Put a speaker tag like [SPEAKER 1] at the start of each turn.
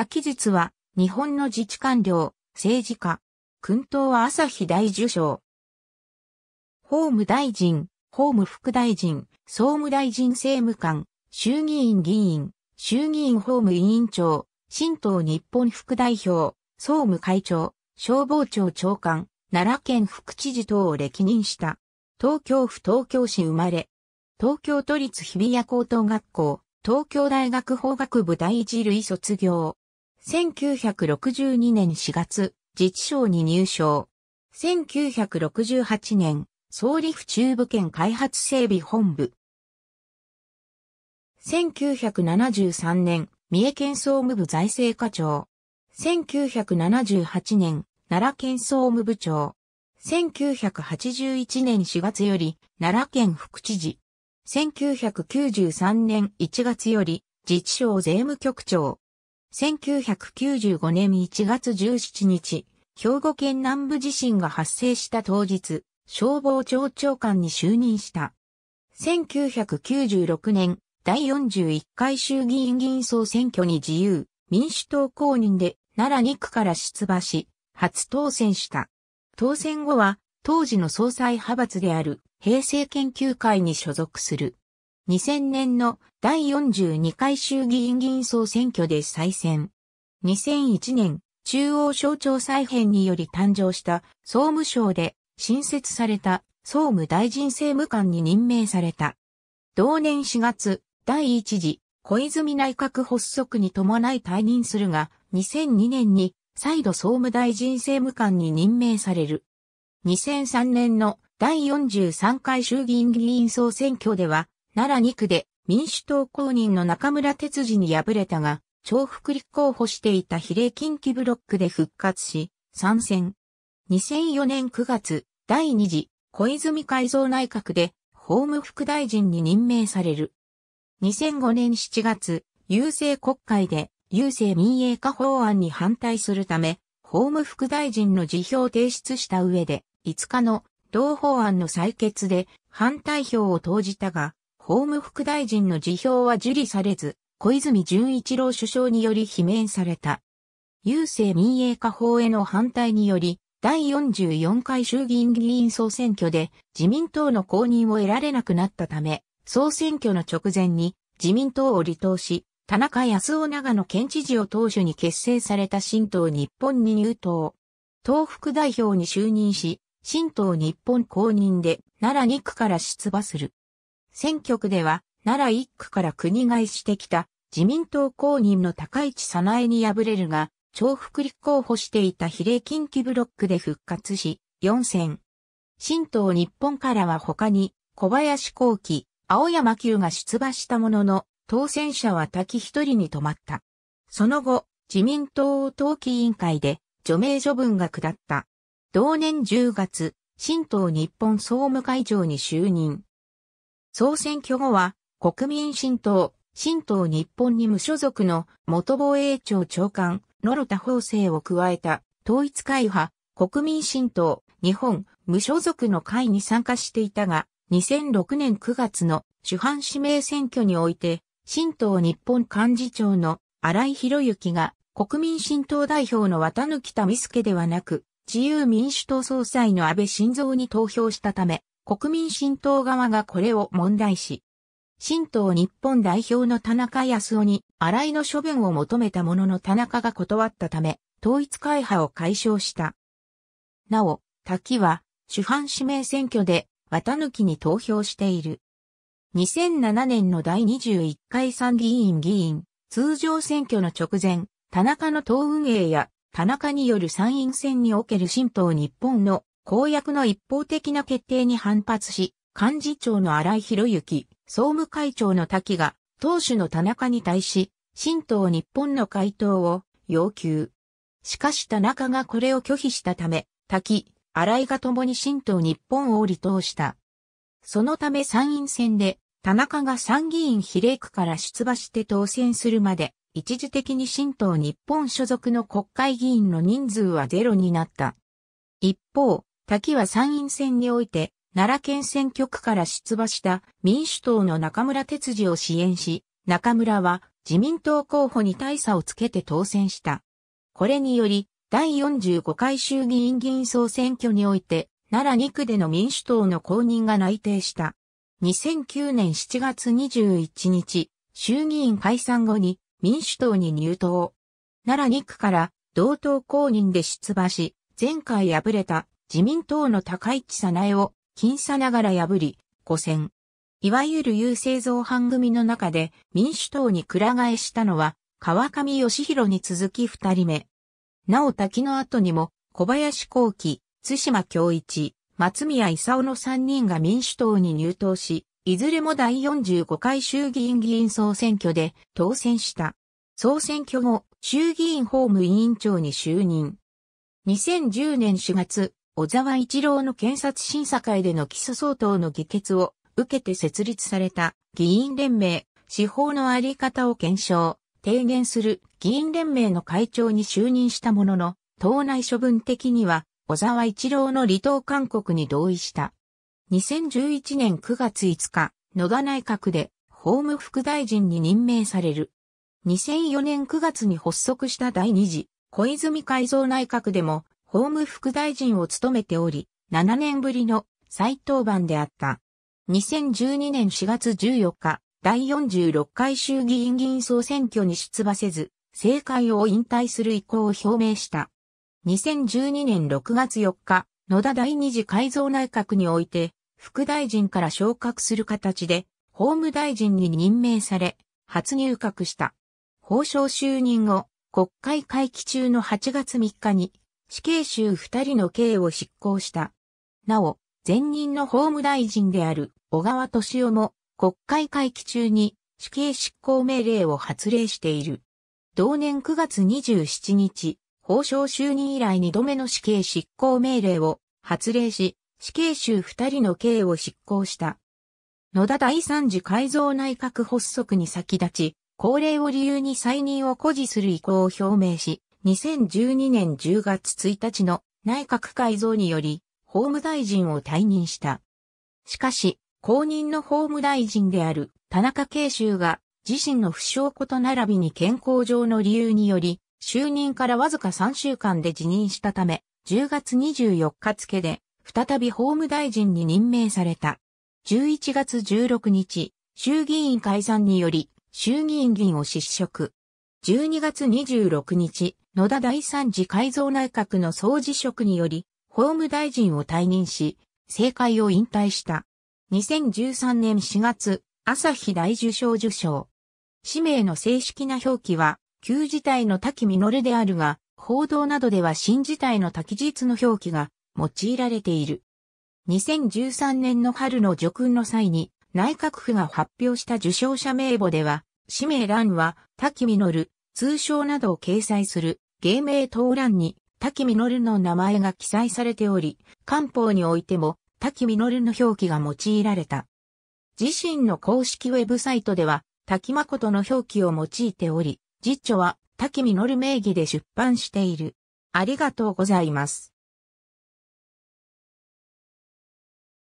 [SPEAKER 1] 滝日は、日本の自治官僚、政治家、訓党は朝日大受賞。法務大臣、法務副大臣、総務大臣政務官、衆議院議員、衆議院法務委員長、新党日本副代表、総務会長、消防庁長官、奈良県副知事等を歴任した。東京府東京市生まれ。東京都立日比谷高等学校、東京大学法学部第一類卒業。1962年4月、自治省に入省。1968年、総理府中部県開発整備本部。1973年、三重県総務部財政課長。1978年、奈良県総務部長。1981年4月より、奈良県副知事。1993年1月より、自治省税務局長。1995年1月17日、兵庫県南部地震が発生した当日、消防庁長官に就任した。1996年、第41回衆議院議員総選挙に自由、民主党公認で奈良2区から出馬し、初当選した。当選後は、当時の総裁派閥である平成研究会に所属する。2000年の第42回衆議院議員総選挙で再選。2001年、中央省庁再編により誕生した総務省で新設された総務大臣政務官に任命された。同年4月、第1次小泉内閣発足に伴い退任するが、2002年に再度総務大臣政務官に任命される。2003年の第43回衆議院議員総選挙では奈良2区で民主党公認の中村哲司に敗れたが、重複立候補していた比例近畿ブロックで復活し、参戦。2004年9月、第2次小泉改造内閣で法務副大臣に任命される。2005年7月、郵政国会で郵政民営化法案に反対するため、法務副大臣の辞表を提出した上で、5日の同法案の採決で反対票を投じたが、法務副大臣の辞表は受理されず、小泉純一郎首相により罷免された。郵政民営化法への反対により、第44回衆議院議員総選挙で自民党の公認を得られなくなったため、総選挙の直前に自民党を離党し、田中康夫長野県知事を当初に結成された新党日本に入党。党副代表に就任し、新党日本公認で奈良2区から出馬する。選挙区では、奈良一区から国外してきた自民党公認の高市早苗に敗れるが、重複立候補していた比例近畿ブロックで復活し、4選。新党日本からは他に、小林幸喜、青山久が出馬したものの、当選者は滝一人に止まった。その後、自民党党記委員会で除名処分が下った。同年10月、新党日本総務会長に就任。総選挙後は、国民新党、新党日本に無所属の元防衛庁長官、野呂田法政を加えた、統一会派、国民新党、日本、無所属の会に参加していたが、2006年9月の主犯指名選挙において、新党日本幹事長の荒井博之が国民新党代表の綿貫民助ではなく、自由民主党総裁の安倍晋三に投票したため、国民新党側がこれを問題視。新党日本代表の田中康夫に新井の処分を求めたものの田中が断ったため、統一会派を解消した。なお、滝は、主犯指名選挙で、綿抜きに投票している。2007年の第21回参議院議員、通常選挙の直前、田中の党運営や、田中による参院選における新党日本の公約の一方的な決定に反発し、幹事長の荒井博之、総務会長の滝が、党首の田中に対し、新党日本の回答を要求。しかし田中がこれを拒否したため、滝、荒井が共に新党日本を離党した。そのため参院選で、田中が参議院比例区から出馬して当選するまで、一時的に新党日本所属の国会議員の人数はゼロになった。一方、滝は参院選において、奈良県選挙区から出馬した民主党の中村哲次を支援し、中村は自民党候補に大差をつけて当選した。これにより、第45回衆議院議員総選挙において、奈良2区での民主党の公認が内定した。2009年7月21日、衆議院解散後に民主党に入党。奈良2区から同党公認で出馬し、前回敗れた自民党の高市さなえを僅差ながら破り、5選。いわゆる優勢造反組の中で民主党にくら替えしたのは川上義弘に続き二人目。なお滝の後にも小林幸喜、津島京一、松宮勲の三人が民主党に入党し、いずれも第45回衆議院議員総選挙で当選した。総選挙後、衆議院法務委員長に就任。2010年4月、小沢一郎の検察審査会での起訴相当の議決を受けて設立された議員連盟、司法のあり方を検証、提言する議員連盟の会長に就任したものの、党内処分的には小沢一郎の離党勧告に同意した。2011年9月5日、野田内閣で法務副大臣に任命される。2004年9月に発足した第2次小泉改造内閣でも法務副大臣を務めており、7年ぶりの再登板であった。2012年4月14日、第46回衆議院議員総選挙に出馬せず、政界を引退する意向を表明した。2012年6月4日、野田第二次改造内閣において、副大臣から昇格する形で、法務大臣に任命され、初入閣した。法相就任後、国会会期中の8月3日に、死刑囚二人の刑を執行した。なお、前任の法務大臣である小川敏夫も国会会期中に死刑執行命令を発令している。同年9月27日、法相就任以来二度目の死刑執行命令を発令し、死刑囚二人の刑を執行した。野田第三次改造内閣発足に先立ち、高齢を理由に再任を誇示する意向を表明し、2012年10月1日の内閣改造により、法務大臣を退任した。しかし、公認の法務大臣である田中慶州が自身の不祥こと並びに健康上の理由により、就任からわずか3週間で辞任したため、10月24日付で、再び法務大臣に任命された。11月16日、衆議院解散により、衆議院議員を失職。12月26日、野田第三次改造内閣の総辞職により、法務大臣を退任し、政界を引退した。2013年4月、朝日大受賞受賞。氏名の正式な表記は、旧字体の滝実であるが、報道などでは新字体の滝実の表記が用いられている。2013年の春の叙勲の際に、内閣府が発表した受賞者名簿では、氏名欄は、滝実、通称などを掲載する芸名登欄に滝実の名前が記載されており、官報においても滝実の表記が用いられた。自身の公式ウェブサイトでは、滝誠の表記を用いており、実著は滝実名義で出版している。ありがとうございます。